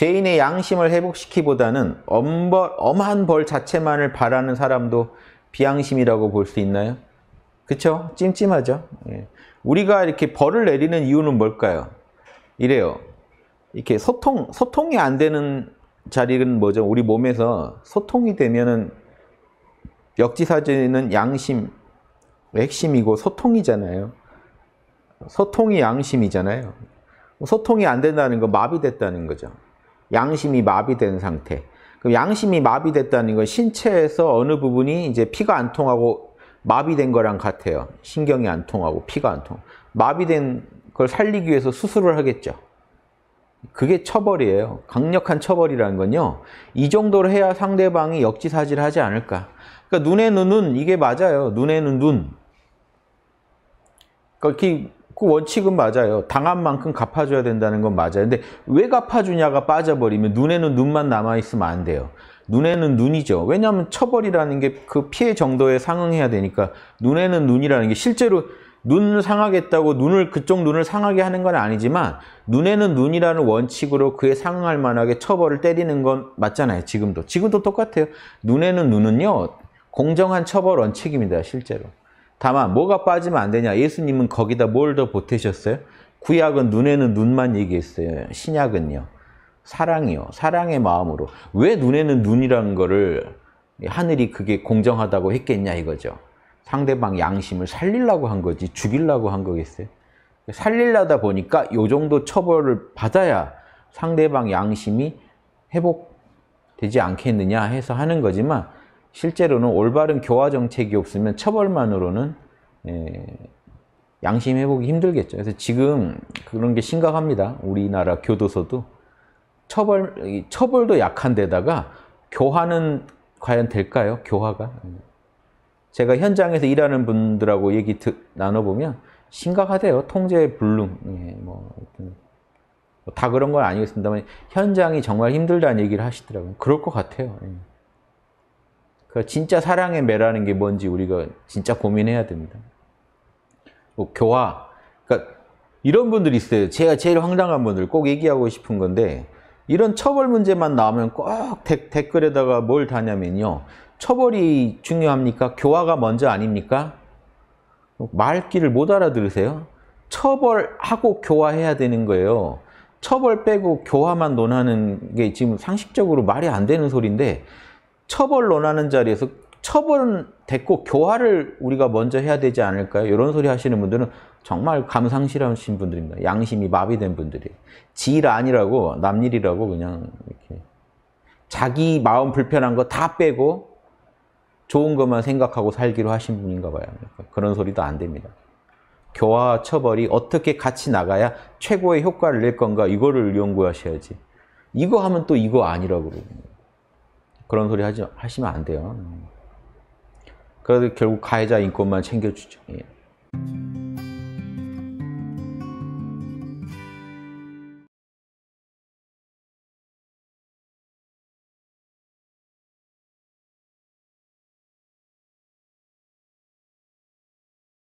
죄인의 양심을 회복시키보다는 엄벌, 엄한 벌 자체만을 바라는 사람도 비양심이라고 볼 수 있나요? 그쵸? 찜찜하죠? 예. 우리가 이렇게 벌을 내리는 이유는 뭘까요? 이래요. 이렇게 소통, 소통이 안 되는 자리는 뭐죠? 우리 몸에서 소통이 되면은 역지사지는 양심, 핵심이고 소통이잖아요. 소통이 양심이잖아요. 소통이 안 된다는 건 마비됐다는 거죠. 양심이 마비된 상태. 그럼 양심이 마비됐다는 건 신체에서 어느 부분이 이제 피가 안 통하고 마비된 거랑 같아요. 신경이 안 통하고 피가 안 통. 마비된 걸 살리기 위해서 수술을 하겠죠. 그게 처벌이에요. 강력한 처벌이라는 건요. 이 정도로 해야 상대방이 역지사지하지 를 않을까. 그러니까 눈에는 눈 이게 맞아요. 눈에는 눈. 그렇게 그러니까 그 원칙은 맞아요. 당한 만큼 갚아줘야 된다는 건 맞아요. 근데 왜 갚아주냐가 빠져버리면 눈에는 눈만 남아있으면 안 돼요. 눈에는 눈이죠. 왜냐하면 처벌이라는 게 그 피해 정도에 상응해야 되니까 눈에는 눈이라는 게 실제로 눈을 상하겠다고 눈을 그쪽 눈을 상하게 하는 건 아니지만 눈에는 눈이라는 원칙으로 그에 상응할 만하게 처벌을 때리는 건 맞잖아요. 지금도. 지금도 똑같아요. 눈에는 눈은요. 공정한 처벌 원칙입니다. 실제로. 다만 뭐가 빠지면 안 되냐? 예수님은 거기다 뭘 더 보태셨어요? 구약은 눈에는 눈만 얘기했어요. 신약은요. 사랑이요. 사랑의 마음으로. 왜 눈에는 눈이라는 거를 하늘이 그게 공정하다고 했겠냐 이거죠. 상대방 양심을 살리려고 한 거지 죽이려고 한 거겠어요. 살리려다 보니까 요 정도 처벌을 받아야 상대방 양심이 회복되지 않겠느냐 해서 하는 거지만 실제로는 올바른 교화 정책이 없으면 처벌만으로는 예, 양심해보기 힘들겠죠. 그래서 지금 그런 게 심각합니다. 우리나라 교도소도 처벌 처벌도 약한데다가 교화는 과연 될까요? 교화가 제가 현장에서 일하는 분들하고 얘기 나눠보면 심각하대요. 통제 불능 예, 뭐, 뭐, 다 그런 건 아니겠습니다만 현장이 정말 힘들다는 얘기를 하시더라고요. 그럴 것 같아요. 예. 그 진짜 사랑의 매라는 게 뭔지 우리가 진짜 고민해야 됩니다. 뭐 교화, 그러니까 이런 분들이 있어요. 제가 제일 황당한 분들 꼭 얘기하고 싶은 건데 이런 처벌 문제만 나오면 꼭 데, 댓글에다가 뭘 다냐면요. 처벌이 중요합니까? 교화가 먼저 아닙니까? 말귀를 못 알아들으세요? 처벌하고 교화해야 되는 거예요. 처벌 빼고 교화만 논하는 게 지금 상식적으로 말이 안 되는 소리인데 처벌 논하는 자리에서 처벌은 됐고 교화를 우리가 먼저 해야 되지 않을까요? 이런 소리 하시는 분들은 정말 감상실하신 분들입니다. 양심이 마비된 분들이에요. 지일 아니라고 남일이라고 그냥 이렇게 자기 마음 불편한 거 다 빼고 좋은 것만 생각하고 살기로 하신 분인가 봐요. 그런 소리도 안 됩니다. 교화 처벌이 어떻게 같이 나가야 최고의 효과를 낼 건가 이거를 연구하셔야지. 이거 하면 또 이거 아니라고 그러고 그런 소리 하지, 하시면 안 돼요. 그래도 결국 가해자 인권만 챙겨주죠. 예.